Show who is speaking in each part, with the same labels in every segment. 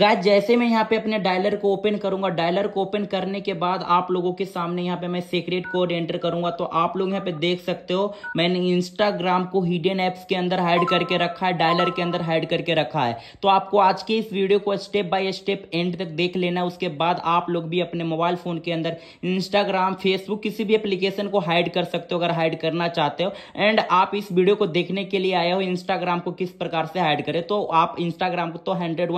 Speaker 1: गाय जैसे मैं यहाँ पे अपने डायलर को ओपन करूंगा डायलर को ओपन करने के बाद आप लोगों के सामने यहाँ पे मैं सीक्रेट कोड एंटर करूंगा तो आप लोग यहाँ पे देख सकते हो मैंने इंस्टाग्राम को हिडन ऐप्स के अंदर हाइड करके रखा है डायलर के अंदर हाइड करके रखा है तो आपको आज के इस वीडियो को स्टेप बाय स्टेप एंड तक देख लेना उसके बाद आप लोग भी अपने मोबाइल फोन के अंदर इंस्टाग्राम फेसबुक किसी भी एप्लीकेशन को हाइड कर सकते हो अगर हाइड करना चाहते हो एंड आप इस वीडियो को देखने के लिए आए हो इंस्टाग्राम को किस प्रकार से हाइड करें तो आप इंस्टाग्राम को तो हंड्रेड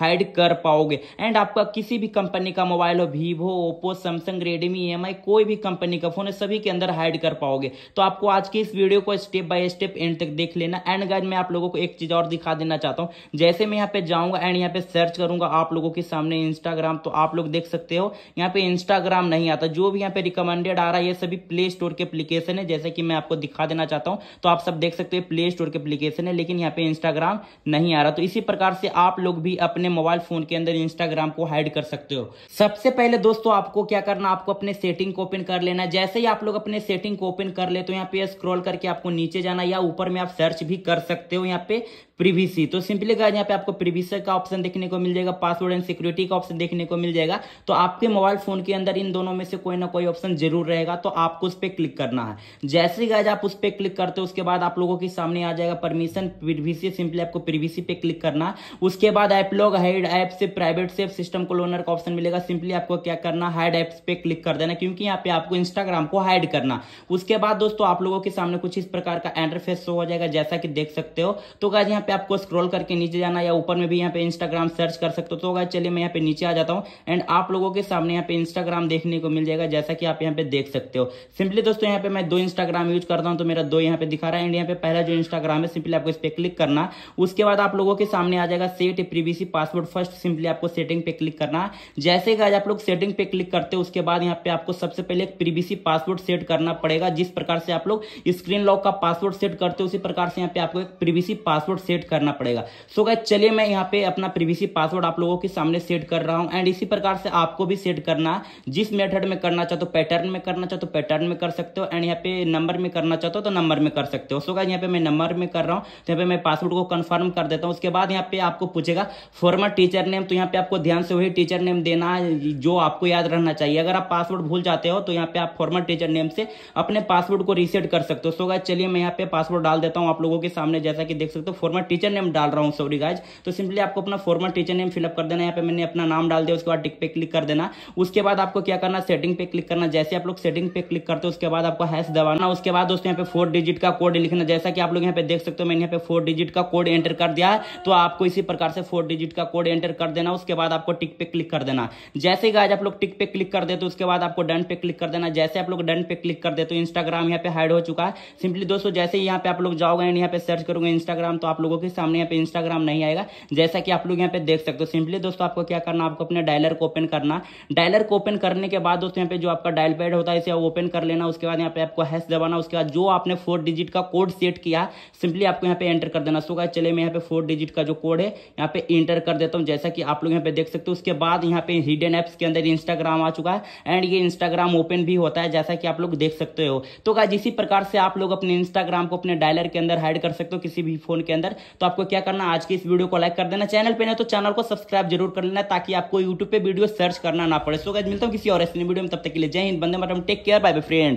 Speaker 1: हाइड कर पाओगे एंड आपका किसी भी कंपनी का मोबाइल हो वीवो ओप्पो सैमसंग रेडमी ई कोई भी कंपनी का फोन है सभी के अंदर हाइड कर पाओगे तो आपको आज की इस वीडियो को स्टेप बाय स्टेप एंड तक देख लेना एंड गाइड मैं आप लोगों को एक चीज और दिखा देना चाहता हूँ जैसे मैं यहाँ पे जाऊंगा एंड यहाँ पे सर्च करूंगा आप लोगों के सामने इंस्टाग्राम तो आप लोग देख सकते हो यहाँ पे इंस्टाग्राम नहीं आता जो भी यहाँ पे रिकमेंडेड आ रहा है ये सभी प्ले स्टोर के एप्लीकेशन है जैसे कि मैं आपको दिखा देना चाहता हूँ तो आप सब देख सकते हो प्ले स्टोर के एप्लीकेशन है लेकिन यहाँ पे इंस्टाग्राम नहीं आ रहा तो इसी प्रकार से आप लोग भी अपने मोबाइल फोन के अंदर इंस्टाग्राम को हाइड कर सकते हो सबसे पहले दोस्तों आपको क्या करना आपको अपने सेटिंग को ओपन कर लेना जैसे ही आप लोग अपने सेटिंग को ओपन कर ले तो यहाँ पे स्क्रॉल करके आपको नीचे जाना या ऊपर में आप सर्च भी कर सकते हो यहाँ पे प्रीवीसी तो सिंपली कहा यहाँ पे आपको प्रीवीसी का ऑप्शन देखने को मिल जाएगा पासवर्ड एंड सिक्योरिटी का ऑप्शन देखने को मिल जाएगा तो आपके मोबाइल फोन के अंदर इन दोनों में से कोई ना कोई ऑप्शन जरूर रहेगा तो आपको उस पर क्लिक करना है जैसे ही गाइज आप उस पर क्लिक करते हो उसके बाद आप लोगों के सामने आ जाएगा परमिशन प्रीवीसी सिंपली आपको प्रीवीसी पे क्लिक करना उसके बाद app app app lock hide app से प्राइवेट सेफ सिस्टम को लोनर का ऑप्शन मिलेगा सिंपली आपको क्या करना हाइड ऐप्स पे क्लिक कर देना क्योंकि यहाँ पे आपको इंस्टाग्राम को हाइड करना उसके बाद दोस्तों आप लोगों के सामने कुछ इस प्रकार का एंटरफेस हो जाएगा जैसा कि देख सकते हो तो गाज यहाँ पे आपको स्क्रॉल करके नीचे जाना या ऊपर में भी यहाँ पे इंस्टाग्राम सर्च कर सकते हो तो गाज चलिए मैं यहाँ पे नीचे आ जाता हूँ एंड आप लोगों के सामने यहाँ पे इंस्टाग्राम देखने को मिल जाएगा जैसा कि आप यहाँ पे देख सकते हो सिंपली दोस्तों यहाँ पे मैं दो इंस्टाग्राम यूज करता हूँ तो मेरा दो यहाँ पे दिखा रहा है एंड यहाँ पे पहला जो इंस्टाग्राम है सिंपली आपको इस पर क्लिक करना उसके बाद आप लोगों के सामने आ जाएगा set privacy password first simply आपको सेटिंग पे क्लिक करना है जैसे कि आज आप लोग सेटिंग पे क्लिक करते हो उसके बाद यहाँ पे आपको सबसे पहले एक प्रीवीसी पासवर्ड सेट करना पड़ेगा जिस प्रकार से आप लोग स्क्रीन लॉक का पासवर्ड सेट करते हो उसी प्रकार से यहाँ पे आपको एक प्रीवीसी पासवर्ड सेट करना पड़ेगा सो गाइज चलिए मैं यहाँ पे अपना प्रीवीसी पासवर्ड आप लोगों के सामने सेट कर रहा हूँ एंड इसी प्रकार से आपको भी सेट करना जिस मेथड में करना चाहते हो तो पैटर्न में करना चाहते हो तो पैटर्न में कर सकते हो एंड यहाँ पे नंबर में करना चाहते हो तो नंबर में कर सकते हो सो गाइज यहाँ पे मैं नंबर में कर रहा हूँ तो यहाँ पे मैं पासवर्ड को कन्फर्म कर देता हूँ उसके बाद यहाँ पे आपको पूछेगा फॉर्मर टीचर नेम तो यहाँ पे आपको ध्यान से वही टीचर नेम देना है जो आपको याद रहना चाहिए अगर आप पासवर्ड भूल जाते हो तो यहाँ पे आप फॉर्मर टीचर नेम से अपने पासवर्ड को रीसेट कर सकते हो सो गाइज चलिए मैं यहाँ पे पासवर्ड डाल देता हूँ आप लोगों के सामने जैसा कि देख सकते हो फॉर्मर टीचर नेम डाल रहा हूँ सॉरी गाइज तो सिंपली आपको अपना फॉर्मर टीचर नेम फिलअप कर देना यहाँ पे मैंने अपना नाम डाल दिया उसके बाद टिक पे क्लिक कर देना उसके बाद आपको क्या करना सेटिंग पे क्लिक करना जैसे आप लोग सेटिंग पे क्लिक करते हो उसके बाद आपको हैश दबाना उसके बाद दोस्तों यहाँ पे फोर डिजिट का कोड लिखना जैसा कि आप लोग यहाँ पे देख सकते हो मैंने यहाँ पे फोर डिजिट का कोड एंटर कर दिया है तो आपको इसी प्रकार से फोर डिजिट का कोड एंटर कर देना उसके बाद आपको टिक पे क्लिक कर देना जैसे ही आज आप लोग टिक पे क्लिक कर देते उसके बाद आपको डन पे क्लिक कर देना जैसे आप लोग डन पे क्लिक कर देते इंस्टाग्राम यहाँ पे हाइड हो चुका है सिंपली दोस्तों जैसे ही यहाँ पे आप लोग जाओगे एंड यहाँ पे सर्च करोगे इंस्टाग्राम तो आप लोगों के सामने यहाँ पे इंस्टाग्राम नहीं आएगा जैसा कि आप लोग यहाँ पे देख सकते हो सिंपली दोस्तों आपको क्या करना आपको अपने डायलर को ओपन करना डायलर को ओपन करने के बाद दोस्तों यहाँ पे जो आपका डायल पैड होता है इसे ओपन कर लेना उसके बाद यहाँ पे आपको हैश दबाना उसके बाद जो आपने फोर डिजिट का कोड सेट किया सिंपली आपको यहाँ पे एंटर कर देना सो चले मैं यहाँ पे फोर डिजिट का जो कोड है यहाँ पे इंटर इंटर कर देता हूँ जैसा कि आप लोग यहाँ पे देख सकते हो उसके बाद यहाँ पे हिडन एप्स के अंदर इंस्टाग्राम आ चुका है एंड ये इंस्टाग्राम ओपन भी होता है जैसा कि आप लोग देख सकते हो तो क्या इसी प्रकार से आप लोग अपने इंस्टाग्राम को अपने डायलर के अंदर हाइड कर सकते हो किसी भी फोन के अंदर तो आपको क्या करना आज की इस वीडियो को लाइक कर देना चैनल पर नहीं तो चैनल को सब्सक्राइब जरूर कर लेना ताकि आपको यूट्यूब पर वीडियो सर्च करना ना पड़े सो मिलता हूँ किसी और ऐसी वीडियो में तब तक के लिए जय हिंद बंदे madam take care bye bye friend